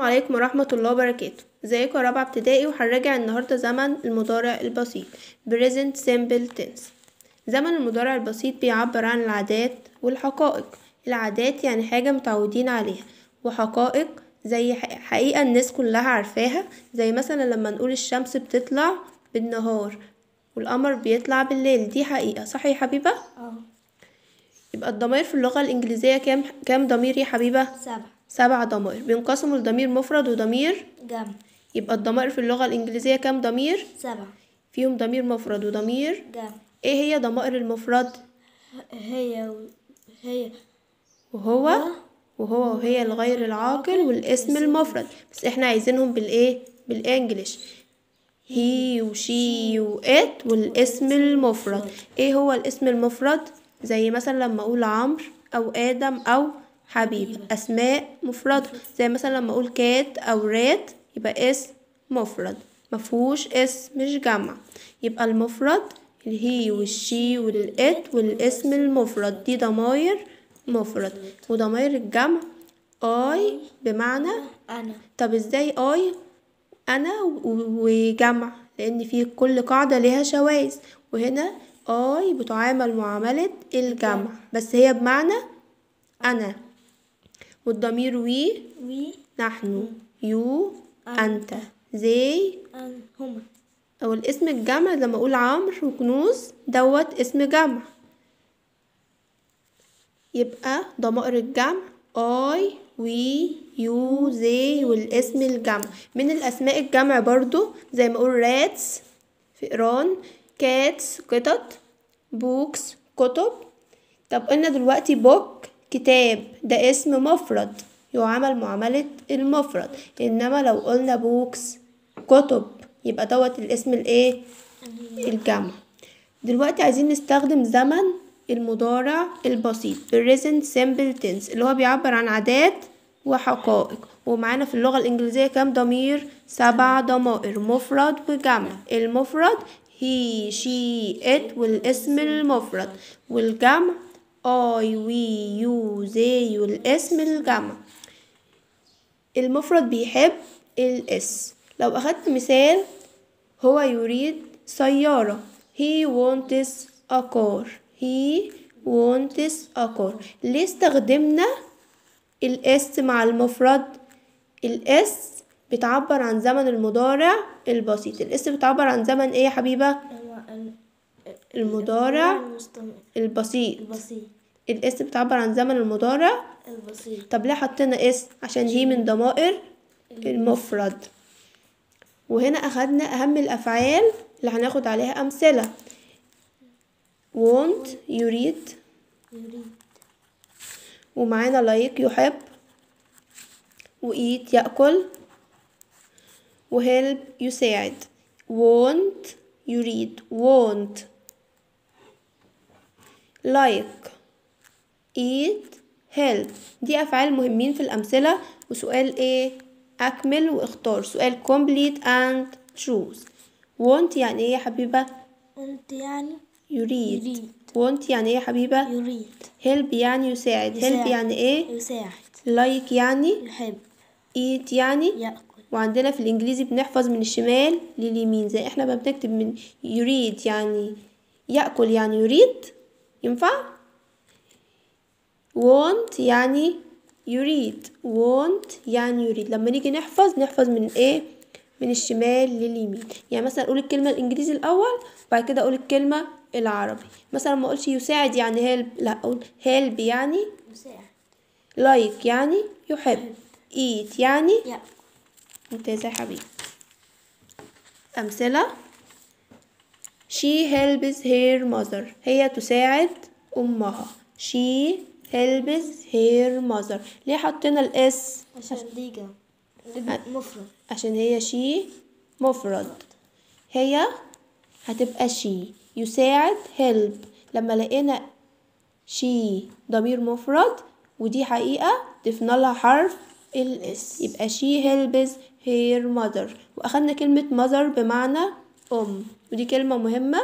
السلام عليكم ورحمة الله وبركاته ازيكم يا رابعة ابتدائي وهنراجع النهاردة زمن المضارع البسيط present simple tense زمن المضارع البسيط بيعبر عن العادات والحقائق العادات يعني حاجة متعودين عليها وحقائق زي حقيقة الناس كلها عارفاها زي مثلا لما نقول الشمس بتطلع بالنهار والقمر بيطلع بالليل دي حقيقة صح يا حبيبة؟ اه يبقى الضمير في اللغة الإنجليزية كام كام ضمير يا حبيبة؟ سبعة سبع ضمائر بينقسموا لضمير مفرد وضمير جمع يبقى الضمائر في اللغة الإنجليزية كام ضمير؟ سبعة فيهم ضمير مفرد وضمير جمع إيه هي ضمائر المفرد؟ هي و... هي وهو وهو, وهو وهي الغير العاقل والاسم المفرد بس احنا عايزينهم بالإيه؟ بالإنجليش هي وشي وإت والاسم المفرد إيه هو الاسم المفرد؟ زي مثلا لما أقول عمرو أو آدم أو حبيبي أسماء مفردة زي مثلا لما أقول كات أو رات يبقى اسم مفرد مفهوش اسم مش جمع يبقى المفرد الهي والشي والإت والاسم المفرد دي ضماير مفرد وضماير الجمع اي بمعنى انا طب ازاي اي انا وجمع لان في كل قاعده ليها شواذ وهنا اي بتعامل معامله الجمع بس هي بمعنى انا والضمير وي وي نحن يو أنت زي هما أو الاسم الجمع لما أقول عمرو وكنوز دوت اسم جمع يبقى ضمائر الجمع I وي يو زي والاسم الجمع من الأسماء الجمع برضو زي ما أقول راتس فئران كاتس قطط بوكس كتب طب قلنا دلوقتي بوك كتاب ده اسم مفرد يعمل معاملة المفرد إنما لو قلنا بوكس كتب يبقى دوت الاسم الايه الجمع دلوقتي عايزين نستخدم زمن المضارع البسيط present simple tense اللي هو بيعبر عن عادات وحقائق ومعانا في اللغة الإنجليزية كام ضمير سبع ضمائر مفرد وجمع المفرد هي شي ات والاسم المفرد والجمع اي وي يو زي الاسم الجمع المفرد بيحب الاس لو أخدت مثال هو يريد سيارة he wants a car he wants a car ليه استخدمنا الاس مع المفرد الاس بتعبر عن زمن المضارع البسيط الاس بتعبر عن زمن ايه يا حبيبه المضارع البسيط الاس بتعبر عن زمن المضارع البسيط طب ليه حطينا اس عشان هي من ضمائر المفرد وهنا أخدنا أهم الأفعال اللي هناخد عليها أمثلة want يريد ومعانا لايك يحب وإيت يأكل وهيلب يساعد want يريد want like eat help دي أفعال مهمين في الأمثلة وسؤال إيه أكمل واختار سؤال complete and choose want يعني إيه يا حبيبة want يعني يريد. يريد want يعني إيه يا حبيبة يريد help يعني يساعد. يساعد help يعني إيه يساعد like يعني يحب eat يعني يأكل وعندنا في الإنجليزي بنحفظ من الشمال لليمين زي إحنا ما بنكتب من يريد يعني يأكل يعني يريد ينفع want يعني يريد want يعني يريد لما نيجي نحفظ نحفظ من ايه من الشمال لليمين يعني مثلا اقول الكلمه الانجليزي الاول وبعد كده اقول الكلمه العربي مثلا ما اقولش يساعد يعني هيلب لا اقول هيلب يعني يساعد like يعني يحب ايت يعني ممتازه يا حبيبي امثله she helps her mother هي تساعد أمها she helps her mother ليه حطينا الاس عشان ديجا مفرد عشان هي she مفرد هي هتبقى she يساعد help لما لقينا she ضمير مفرد ودي حقيقة ضفنا لها حرف الاس يبقى she helps her mother واخدنا كلمة mother بمعنى أم ودي كلمة مهمة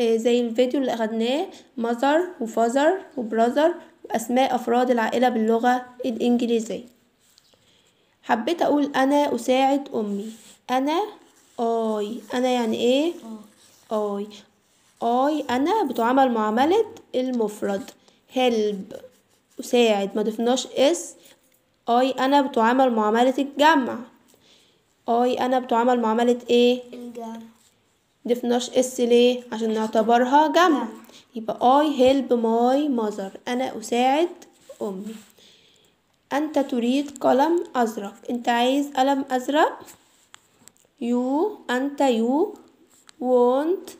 آه، زي الفيديو اللي أخدناه mother و brother وأسماء أفراد العائلة باللغة الإنجليزية حبيت أقول أنا أساعد أمي أنا أي أنا يعني إيه أي أي أنا بتعامل معاملة المفرد help أساعد ما ضفناش اس أي أنا بتعامل معاملة الجمع اي انا بتعامل معاملة ايه الجمع ضفناش اس ليه عشان نعتبرها جمع يبقى اي هيلب ماي ماذر انا اساعد امي انت تريد قلم ازرق انت عايز قلم ازرق يو انت يو وونت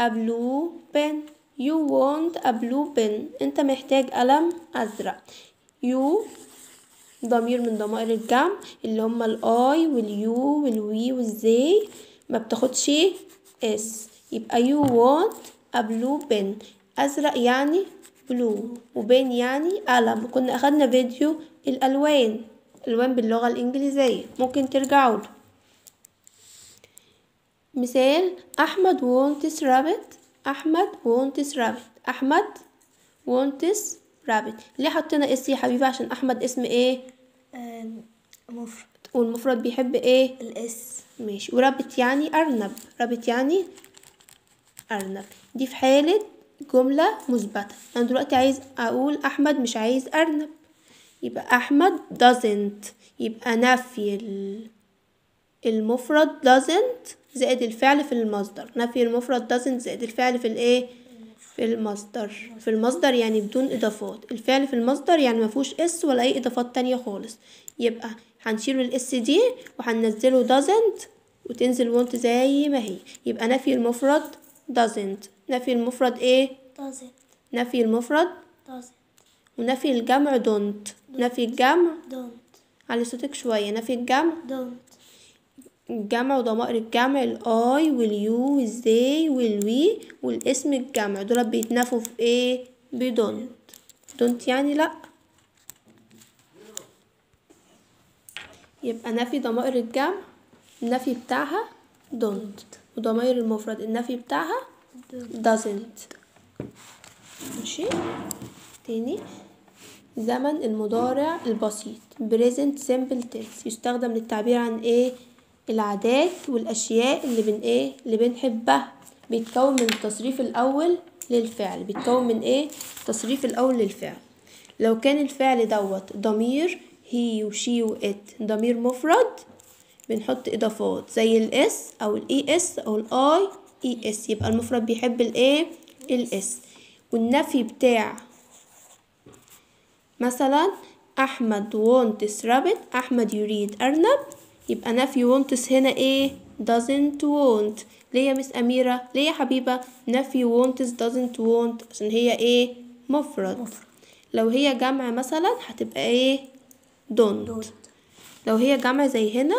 ا بلو بن يو وونت ا بلو بن انت محتاج قلم ازرق يو ضمير من ضمائر الجمع اللي هما الاي واليو والوي والزي ما بتاخدش اس يبقى يو want ابلو بن ازرق يعني بلو وبين يعني قلم كنا اخدنا فيديو الالوان الوان باللغه الانجليزيه ممكن ترجعوا له مثال احمد وونتس رابت احمد وونتس رابت احمد وونتس رابت ليه حطينا اس يا حبيبي عشان احمد اسم ايه مفرد والمفرد بيحب ايه الاس ماشي ورابت يعني ارنب رابت يعني ارنب دي في حاله جمله مثبته انا دلوقتي عايز اقول احمد مش عايز ارنب يبقى احمد doesn't يبقى نفي المفرد doesn't زائد الفعل في المصدر نفي المفرد doesn't زائد الفعل في الايه في المصدر في المصدر يعني بدون اضافات الفعل في المصدر يعني فيهوش اس ولا اي اضافات تانية خالص يبقى هنشيل الاس دي وهننزله doesn't وتنزل want زي ما هي يبقى نفي المفرد doesn't نفي المفرد ايه doesn't نفي المفرد doesn't ونفي الجمع don't, don't. نفي الجمع don't علي صوتك شوية نفي الجمع don't الجمع وضمائر الجمع الاي واليو والزي والوي والاسم الجمع دول بيتنافوا في ايه بدونت دونت يعني لا يبقى نفي ضمائر الجمع النفي بتاعها دونت وضمائر المفرد النفي بتاعها doesn't ماشي تاني زمن المضارع البسيط present simple tense يستخدم للتعبير عن ايه العادات والأشياء اللي بن إيه اللي بنحبها بيتكون من التصريف الأول للفعل بيتكون من إيه التصريف الأول للفعل لو كان الفعل دوت ضمير هي وشي وإت ضمير مفرد بنحط إضافات زي الإس أو الإي إس e أو الآي إي إس e يبقى المفرد بيحب الإيه الإس والنفي بتاع مثلا أحمد وونت رابت أحمد يريد أرنب يبقى نفي wants هنا ايه doesn't want ليه يا مس أميرة ليه يا حبيبة نفي wants doesn't want عشان هي ايه مفرد, مفرد. لو هي جمع مثلا هتبقى ايه don't. don't لو هي جمع زي هنا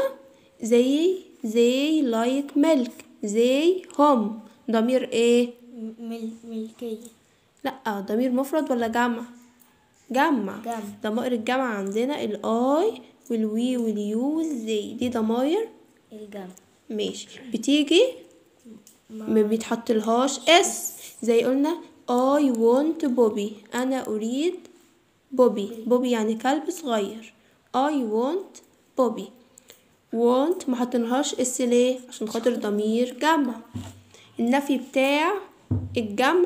زي زي لايك ملك زي هم ضمير ايه مل ملكية لا ضمير مفرد ولا جمع, جمع. ضمائر الجمع عندنا الاي والوي واليو والزي دي ضماير الجمع ماشي بتيجي ما بيتحطلهاش اس زي قلنا I want بوبي أنا أريد بوبي بوبي يعني كلب صغير I want بوبي وونت ما حطيناهاش اس ليه عشان خاطر ضمير جمع النفي بتاع الجمع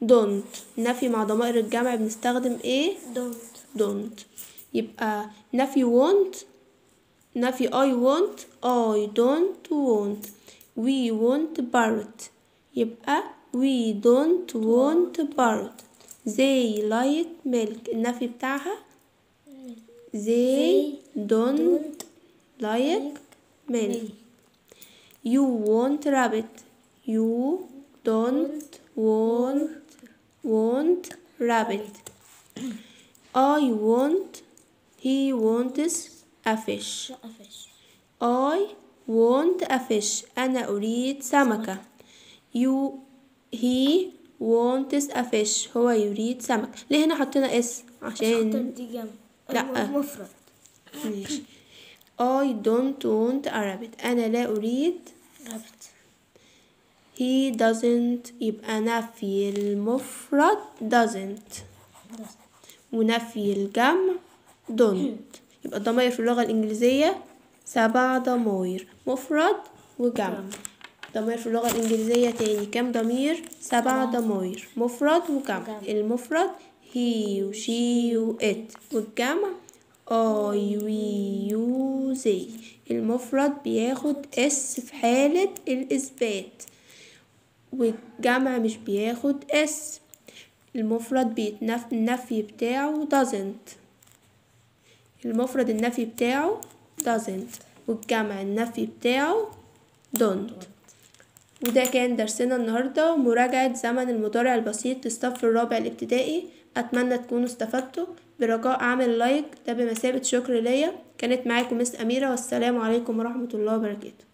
دونت نفي مع ضمائر الجمع بنستخدم ايه دونت دونت يبقى not uh, want not you I want I don't want we want parrot يبقى uh, we don't want parrot they like milk النفي بتاعها uh, they don't like milk you want rabbit you don't want want rabbit I want He wants a fish. I want a fish. أنا أريد سمكة. You he wants a fish. هو يريد سمك. ليه هنا حطينا اس عشان لا مفرد. ماشي. I don't want a rabbit. أنا لا أريد rabbit. He doesn't يبقى نفي المفرد doesn't. ونفي الجمع دون يبقى الضمائر في اللغة الإنجليزية سبع ضمائر مفرد وجمع ضمائر في اللغة الإنجليزية تاني كام ضمير؟ سبع ضمائر مفرد وجمع المفرد هي وشي وإت والجمع اي وي يو زي المفرد بياخد اس في حالة الإثبات والجمع مش بياخد اس المفرد بيتنفي بتاعه doesn't المفرد النفي بتاعه doesn't والجمع النفي بتاعه don't وده كان درسنا النهاردة مراجعة زمن المضارع البسيط للصف الرابع الابتدائي أتمنى تكونوا استفدتوا برجاء أعمل لايك ده بمثابة شكر ليا كانت معاكم مس أميرة والسلام عليكم ورحمة الله وبركاته